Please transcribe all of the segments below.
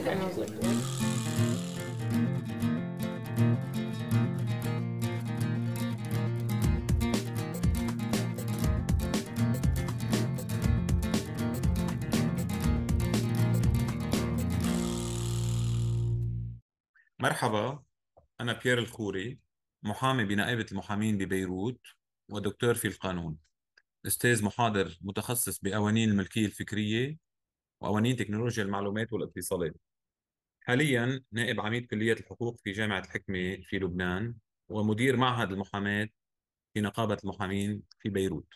مرحبا أنا بيير الخوري محامي بنائبة المحامين ببيروت ودكتور في القانون أستاذ محاضر متخصص بقوانين الملكية الفكرية وقوانين تكنولوجيا المعلومات والاتصالات حاليا نائب عميد كلية الحقوق في جامعة الحكمة في لبنان ومدير معهد المحاماة في نقابة المحامين في بيروت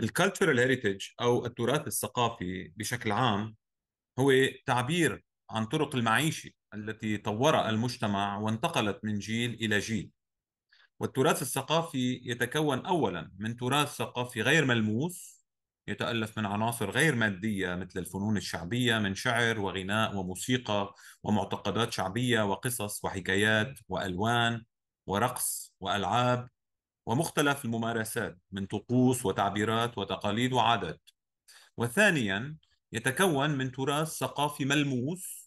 الكالتشرال هيريتج او التراث الثقافي بشكل عام هو تعبير عن طرق المعيشه التي طورها المجتمع وانتقلت من جيل الى جيل والتراث الثقافي يتكون أولا من تراث ثقافي غير ملموس يتألف من عناصر غير مادية مثل الفنون الشعبية من شعر وغناء وموسيقى ومعتقدات شعبية وقصص وحكايات وألوان ورقص وألعاب ومختلف الممارسات من طقوس وتعبيرات وتقاليد وعادات وثانيا يتكون من تراث ثقافي ملموس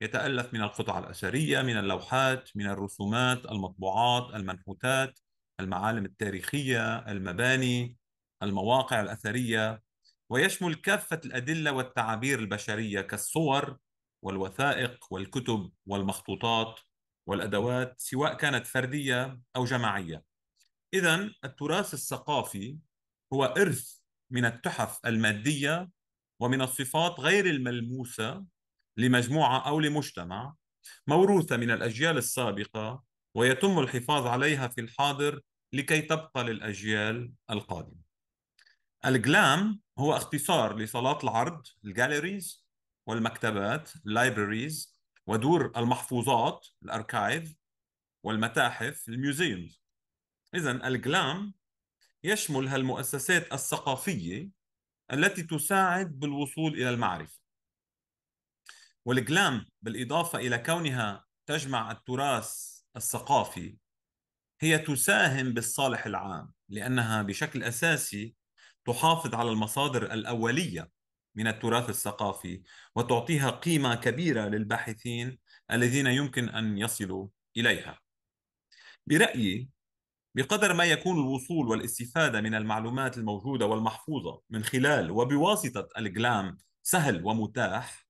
يتألف من القطع الأثرية من اللوحات من الرسومات المطبوعات المنحوتات المعالم التاريخية المباني المواقع الأثرية ويشمل كافة الأدلة والتعابير البشرية كالصور والوثائق والكتب والمخطوطات والأدوات سواء كانت فردية أو جماعية إذا التراث الثقافي هو إرث من التحف المادية ومن الصفات غير الملموسة لمجموعه او لمجتمع موروثه من الاجيال السابقه ويتم الحفاظ عليها في الحاضر لكي تبقى للاجيال القادمه. الجلام هو اختصار لصالات العرض الجاليريز والمكتبات libraries ودور المحفوظات الاركايف والمتاحف الميوزيومز. اذا الجلام يشمل هالمؤسسات الثقافيه التي تساعد بالوصول الى المعرفه والجلام بالإضافة إلى كونها تجمع التراث الثقافي هي تساهم بالصالح العام لأنها بشكل أساسي تحافظ على المصادر الأولية من التراث الثقافي وتعطيها قيمة كبيرة للباحثين الذين يمكن أن يصلوا إليها برأيي بقدر ما يكون الوصول والاستفادة من المعلومات الموجودة والمحفوظة من خلال وبواسطة الجلام سهل ومتاح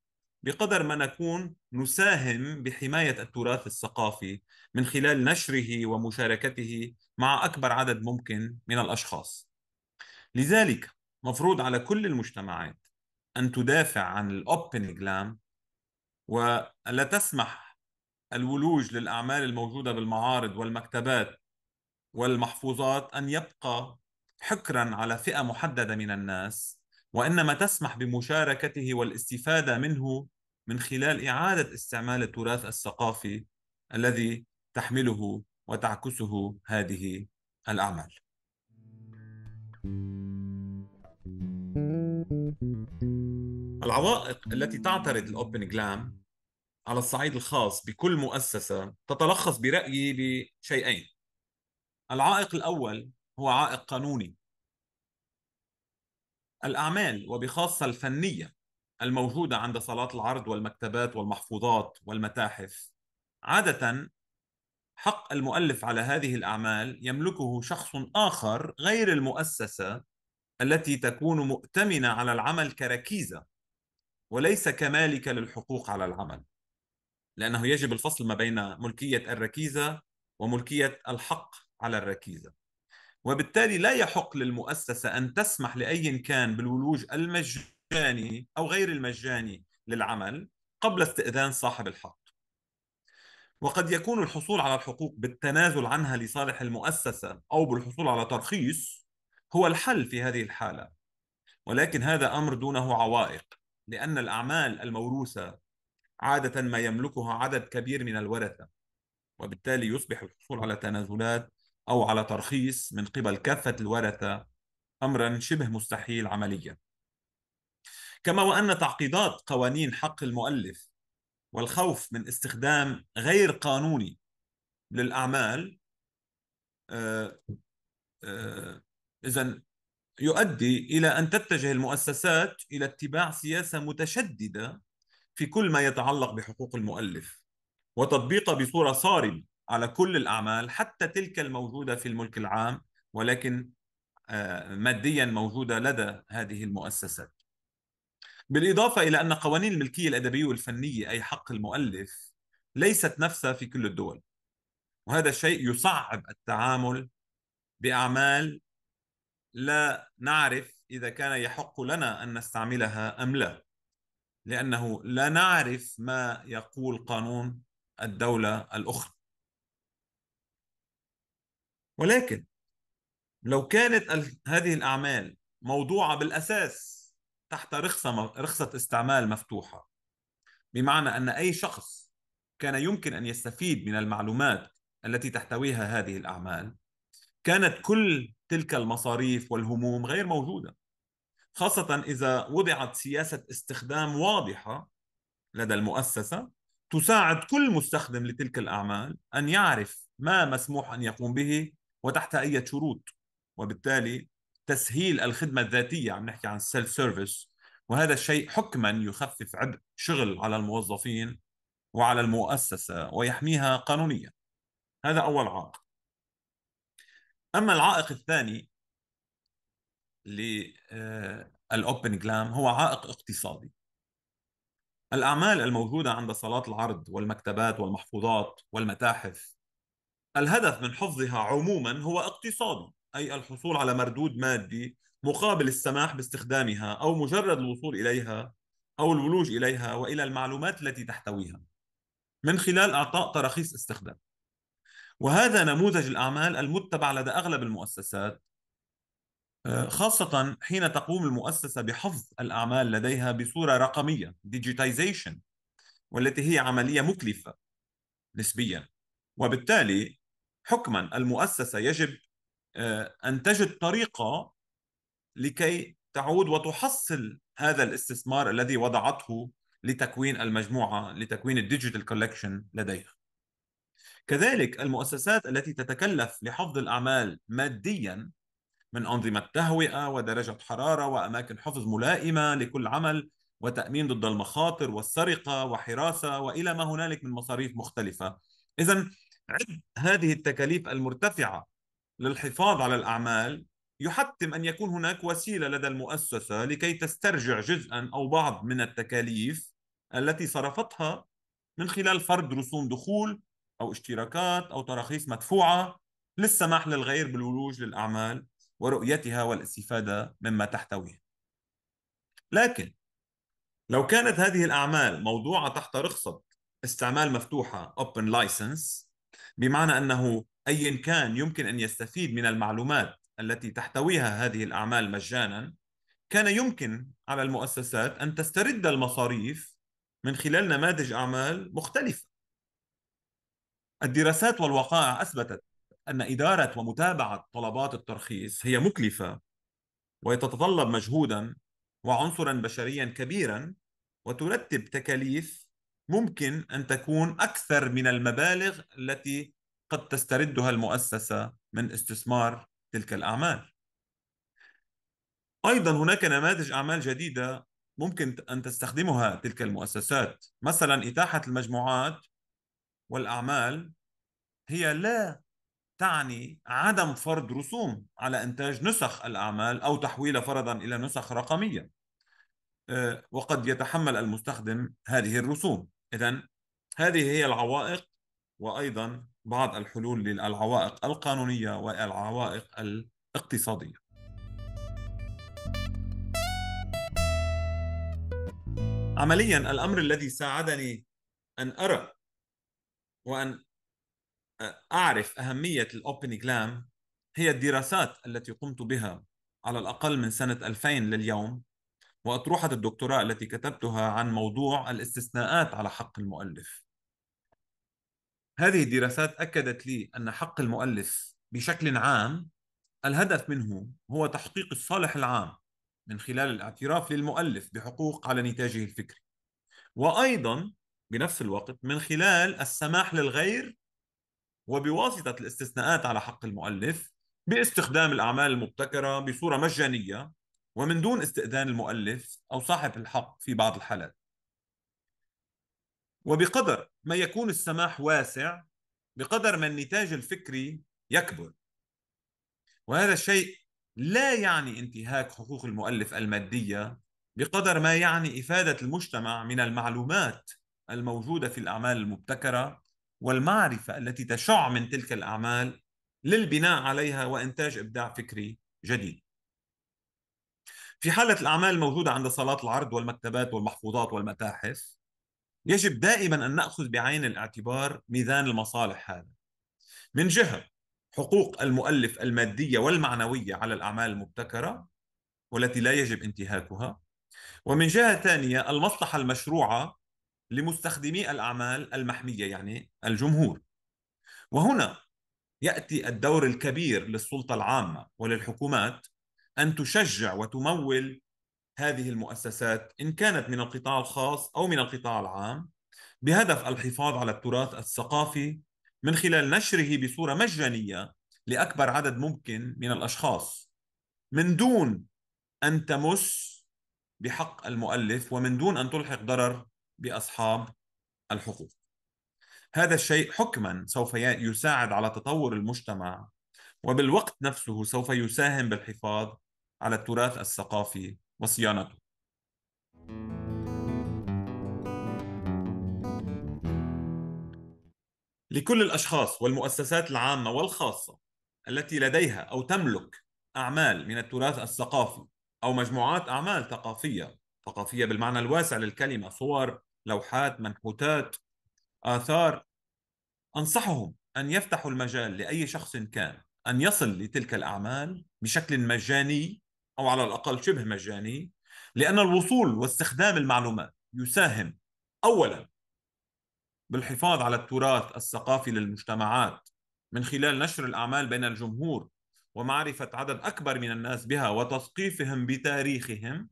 بقدر ما نكون نساهم بحمايه التراث الثقافي من خلال نشره ومشاركته مع اكبر عدد ممكن من الاشخاص. لذلك مفروض على كل المجتمعات ان تدافع عن الاوبن جلام ولا تسمح الولوج للاعمال الموجوده بالمعارض والمكتبات والمحفوظات ان يبقى حكرا على فئه محدده من الناس وانما تسمح بمشاركته والاستفاده منه من خلال إعادة استعمال التراث الثقافي الذي تحمله وتعكسه هذه الأعمال. العوائق التي تعترض الأوبن جلام على الصعيد الخاص بكل مؤسسة تتلخص برأيي بشيئين العائق الأول هو عائق قانوني الأعمال وبخاصة الفنية الموجودة عند صالات العرض والمكتبات والمحفوظات والمتاحف عادة حق المؤلف على هذه الأعمال يملكه شخص آخر غير المؤسسة التي تكون مؤتمنة على العمل كركيزة وليس كمالك للحقوق على العمل لأنه يجب الفصل ما بين ملكية الركيزة وملكية الحق على الركيزة وبالتالي لا يحق للمؤسسة أن تسمح لأي كان بالولوج المجنون المجاني او غير المجاني للعمل قبل استئذان صاحب الحق. وقد يكون الحصول على الحقوق بالتنازل عنها لصالح المؤسسه او بالحصول على ترخيص هو الحل في هذه الحاله. ولكن هذا امر دونه عوائق لان الاعمال الموروثه عاده ما يملكها عدد كبير من الورثه وبالتالي يصبح الحصول على تنازلات او على ترخيص من قبل كافه الورثه امرا شبه مستحيل عمليا. كما وان تعقيدات قوانين حق المؤلف والخوف من استخدام غير قانوني للاعمال آه، آه، اذا يؤدي الى ان تتجه المؤسسات الى اتباع سياسه متشدده في كل ما يتعلق بحقوق المؤلف وتطبيقها بصوره صارمه على كل الاعمال حتى تلك الموجوده في الملك العام ولكن آه، ماديا موجوده لدى هذه المؤسسات. بالإضافة إلى أن قوانين الملكية الأدبية والفنية أي حق المؤلف ليست نفسها في كل الدول وهذا الشيء يصعب التعامل بأعمال لا نعرف إذا كان يحق لنا أن نستعملها أم لا لأنه لا نعرف ما يقول قانون الدولة الأخرى ولكن لو كانت هذه الأعمال موضوعة بالأساس تحت رخصة رخصة استعمال مفتوحة بمعنى أن أي شخص كان يمكن أن يستفيد من المعلومات التي تحتويها هذه الأعمال كانت كل تلك المصاريف والهموم غير موجودة خاصة إذا وضعت سياسة استخدام واضحة لدى المؤسسة تساعد كل مستخدم لتلك الأعمال أن يعرف ما مسموح أن يقوم به وتحت أي شروط وبالتالي تسهيل الخدمه الذاتيه عم نحكي عن السيلف سيرفيس وهذا الشيء حكما يخفف عبء شغل على الموظفين وعلى المؤسسه ويحميها قانونيا هذا اول عائق اما العائق الثاني للاوبن آه، جلام هو عائق اقتصادي الاعمال الموجوده عند صالات العرض والمكتبات والمحفوظات والمتاحف الهدف من حفظها عموما هو اقتصادي أي الحصول على مردود مادي مقابل السماح باستخدامها أو مجرد الوصول إليها أو الولوج إليها وإلى المعلومات التي تحتويها من خلال إعطاء تراخيص استخدام وهذا نموذج الأعمال المتبع لدى أغلب المؤسسات آه، خاصة حين تقوم المؤسسة بحفظ الأعمال لديها بصورة رقمية digitization والتي هي عملية مكلفة نسبيا وبالتالي حكما المؤسسة يجب آه، أن تجد طريقه لكي تعود وتحصل هذا الاستثمار الذي وضعته لتكوين المجموعه لتكوين الديجيتال كولكشن لديها. كذلك المؤسسات التي تتكلف لحفظ الاعمال ماديا من انظمه تهوئه ودرجه حراره واماكن حفظ ملائمه لكل عمل وتامين ضد المخاطر والسرقه وحراسه والى ما هنالك من مصاريف مختلفه. اذا عد هذه التكاليف المرتفعه للحفاظ على الأعمال يحتم أن يكون هناك وسيلة لدى المؤسسة لكي تسترجع جزءا أو بعض من التكاليف التي صرفتها من خلال فرض رسوم دخول أو اشتراكات أو تراخيص مدفوعة للسماح للغير بالولوج للأعمال ورؤيتها والاستفادة مما تحتويه لكن لو كانت هذه الأعمال موضوعة تحت رخصة استعمال مفتوحة Open License بمعنى أنه أي كان يمكن أن يستفيد من المعلومات التي تحتويها هذه الأعمال مجانا كان يمكن على المؤسسات أن تسترد المصاريف من خلال نماذج أعمال مختلفة الدراسات والوقائع أثبتت أن إدارة ومتابعة طلبات الترخيص هي مكلفة ويتطلب مجهودا وعنصرا بشريا كبيرا وترتب تكاليف ممكن أن تكون أكثر من المبالغ التي قد تستردها المؤسسة من استثمار تلك الأعمال أيضا هناك نماذج أعمال جديدة ممكن أن تستخدمها تلك المؤسسات مثلا إتاحة المجموعات والأعمال هي لا تعني عدم فرض رسوم على إنتاج نسخ الأعمال أو تحويلها فرضا إلى نسخ رقمية آه، وقد يتحمل المستخدم هذه الرسوم إذا هذه هي العوائق وايضا بعض الحلول للعوائق القانونيه والعوائق الاقتصاديه عمليا الامر الذي ساعدني ان ارى وان اعرف اهميه الاوبن جلام هي الدراسات التي قمت بها على الاقل من سنه 2000 لليوم واطروحه الدكتوراه التي كتبتها عن موضوع الاستثناءات على حق المؤلف هذه الدراسات أكدت لي أن حق المؤلف بشكل عام الهدف منه هو تحقيق الصالح العام من خلال الاعتراف للمؤلف بحقوق على نتاجه الفكري وأيضا بنفس الوقت من خلال السماح للغير وبواسطة الاستثناءات على حق المؤلف باستخدام الأعمال المبتكرة بصورة مجانية ومن دون استئذان المؤلف أو صاحب الحق في بعض الحالات وبقدر ما يكون السماح واسع بقدر ما النتاج الفكري يكبر وهذا الشيء لا يعني انتهاك حقوق المؤلف الماديه بقدر ما يعني افاده المجتمع من المعلومات الموجوده في الاعمال المبتكره والمعرفه التي تشع من تلك الاعمال للبناء عليها وانتاج ابداع فكري جديد. في حاله الاعمال الموجوده عند صالات العرض والمكتبات والمحفوظات والمتاحف يجب دائما أن نأخذ بعين الاعتبار ميزان المصالح هذا من جهة حقوق المؤلف المادية والمعنوية على الأعمال المبتكرة والتي لا يجب انتهاكها ومن جهة ثانية المصلحة المشروعة لمستخدمي الأعمال المحمية يعني الجمهور وهنا يأتي الدور الكبير للسلطة العامة وللحكومات أن تشجع وتمول هذه المؤسسات ان كانت من القطاع الخاص او من القطاع العام بهدف الحفاظ على التراث الثقافي من خلال نشره بصوره مجانيه لاكبر عدد ممكن من الاشخاص من دون ان تمس بحق المؤلف ومن دون ان تلحق ضرر باصحاب الحقوق. هذا الشيء حكما سوف يساعد على تطور المجتمع وبالوقت نفسه سوف يساهم بالحفاظ على التراث الثقافي وصيانته لكل الاشخاص والمؤسسات العامه والخاصه التي لديها او تملك اعمال من التراث الثقافي او مجموعات اعمال ثقافيه ثقافيه بالمعنى الواسع للكلمه صور لوحات منحوتات اثار انصحهم ان يفتحوا المجال لاي شخص كان ان يصل لتلك الاعمال بشكل مجاني أو على الأقل شبه مجاني لأن الوصول واستخدام المعلومات يساهم أولا بالحفاظ على التراث الثقافي للمجتمعات من خلال نشر الأعمال بين الجمهور ومعرفة عدد أكبر من الناس بها وتثقيفهم بتاريخهم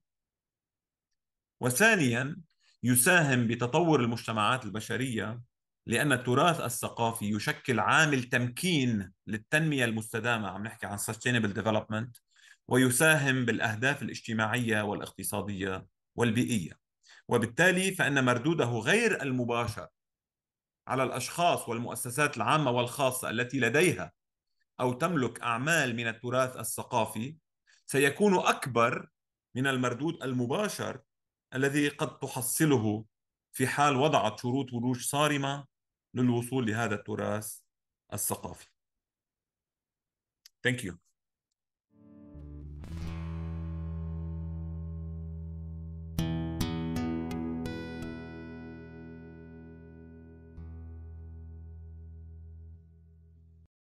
وثانيا يساهم بتطور المجتمعات البشرية لأن التراث الثقافي يشكل عامل تمكين للتنمية المستدامة عم نحكي عن sustainable development ويساهم بالاهداف الاجتماعيه والاقتصاديه والبيئيه وبالتالي فان مردوده غير المباشر على الاشخاص والمؤسسات العامه والخاصه التي لديها او تملك اعمال من التراث الثقافي سيكون اكبر من المردود المباشر الذي قد تحصله في حال وضعت شروط ولوج صارمه للوصول لهذا التراث الثقافي. Thank you.